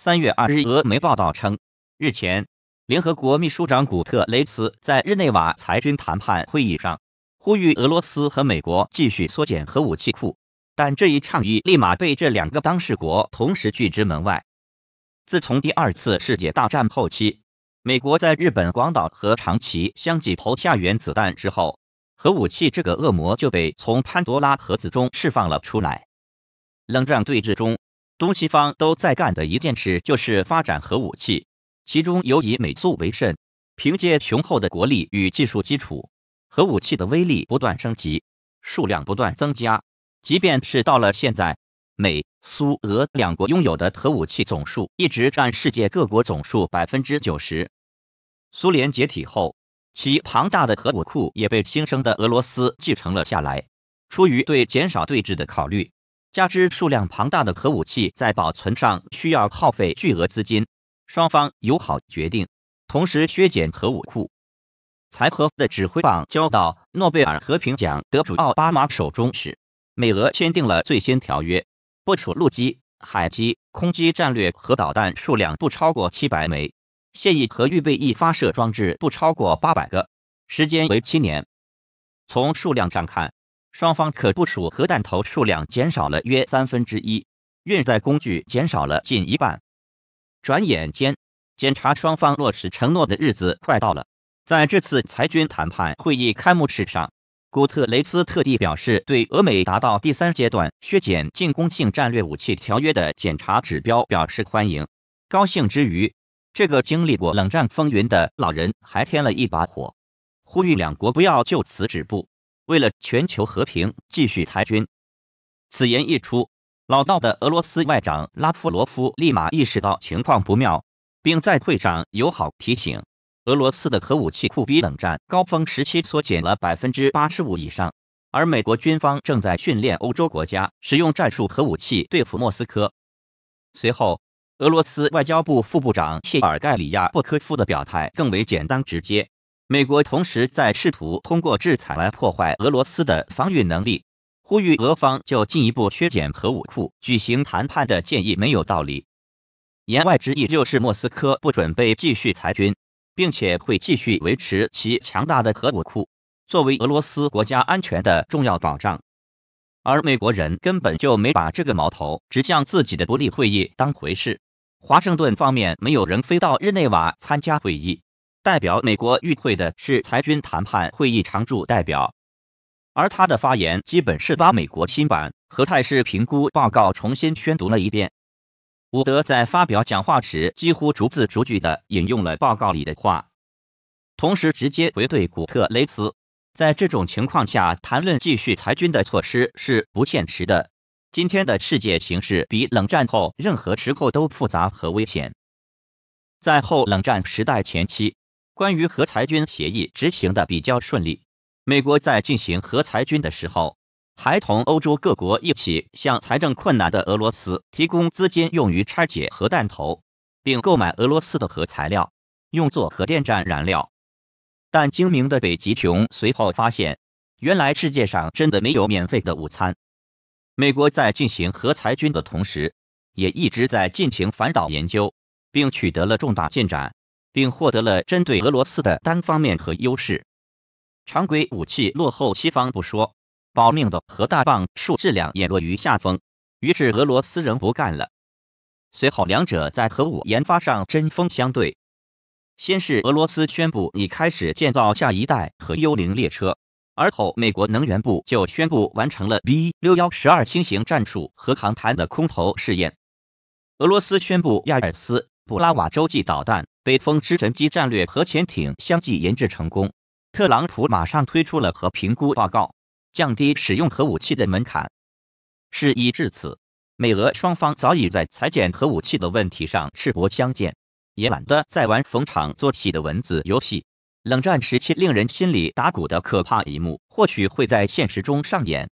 三月二日，俄媒报道称，日前，联合国秘书长古特雷斯在日内瓦裁军谈判会议上呼吁俄罗斯和美国继续缩减核武器库，但这一倡议立马被这两个当事国同时拒之门外。自从第二次世界大战后期，美国在日本广岛和长崎相继投下原子弹之后，核武器这个恶魔就被从潘多拉盒子中释放了出来。冷战对峙中。东西方都在干的一件事就是发展核武器，其中尤以美苏为甚。凭借雄厚的国力与技术基础，核武器的威力不断升级，数量不断增加。即便是到了现在，美、苏、俄两国拥有的核武器总数一直占世界各国总数百分之九十。苏联解体后，其庞大的核武库也被新生的俄罗斯继承了下来。出于对减少对峙的考虑，加之数量庞大的核武器在保存上需要耗费巨额资金，双方友好决定同时削减核武库。才和的指挥棒交到诺贝尔和平奖得主奥巴马手中时，美俄签订了最新条约，部署陆基、海基、空基战略核导弹数量不超过七百枚，现役和预备役发射装置不超过八百个，时间为七年。从数量上看。双方可部署核弹头数量减少了约三分之一，运载工具减少了近一半。转眼间，检查双方落实承诺的日子快到了。在这次裁军谈判会议开幕式上，古特雷斯特地表示对俄美达到第三阶段削减进攻性战略武器条约的检查指标表示欢迎。高兴之余，这个经历过冷战风云的老人还添了一把火，呼吁两国不要就此止步。为了全球和平，继续裁军。此言一出，老道的俄罗斯外长拉夫罗夫立马意识到情况不妙，并在会上友好提醒：俄罗斯的核武器库比冷战高峰时期缩减了百分之八十五以上，而美国军方正在训练欧洲国家使用战术核武器对付莫斯科。随后，俄罗斯外交部副部长谢尔盖·里亚布科夫的表态更为简单直接。美国同时在试图通过制裁来破坏俄罗斯的防御能力，呼吁俄方就进一步削减核武库举行谈判的建议没有道理。言外之意就是莫斯科不准备继续裁军，并且会继续维持其强大的核武库作为俄罗斯国家安全的重要保障。而美国人根本就没把这个矛头指向自己的独立会议当回事，华盛顿方面没有人飞到日内瓦参加会议。代表美国与会的是裁军谈判会议常驻代表，而他的发言基本是把美国新版核态势评估报告重新宣读了一遍。伍德在发表讲话时几乎逐字逐句的引用了报告里的话，同时直接回怼古特雷斯，在这种情况下谈论继续裁军的措施是不现实的。今天的世界形势比冷战后任何时候都复杂和危险，在后冷战时代前期。关于核裁军协议执行的比较顺利，美国在进行核裁军的时候，还同欧洲各国一起向财政困难的俄罗斯提供资金，用于拆解核弹头，并购买俄罗斯的核材料，用作核电站燃料。但精明的北极熊随后发现，原来世界上真的没有免费的午餐。美国在进行核裁军的同时，也一直在进行反导研究，并取得了重大进展。并获得了针对俄罗斯的单方面和优势。常规武器落后西方不说，保命的核大棒数质量也落于下风。于是俄罗斯人不干了。随后两者在核武研发上针锋相对。先是俄罗斯宣布已开始建造下一代核幽灵列车，而后美国能源部就宣布完成了 B 六幺十二新型战术核航弹的空投试验。俄罗斯宣布亚尔斯布拉瓦洲际导弹。北风之神级战略核潜艇相继研制成功，特朗普马上推出了核评估报告，降低使用核武器的门槛。事已至此，美俄双方早已在裁减核武器的问题上赤膊相见，也懒得再玩逢场作戏的文字游戏。冷战时期令人心里打鼓的可怕一幕，或许会在现实中上演。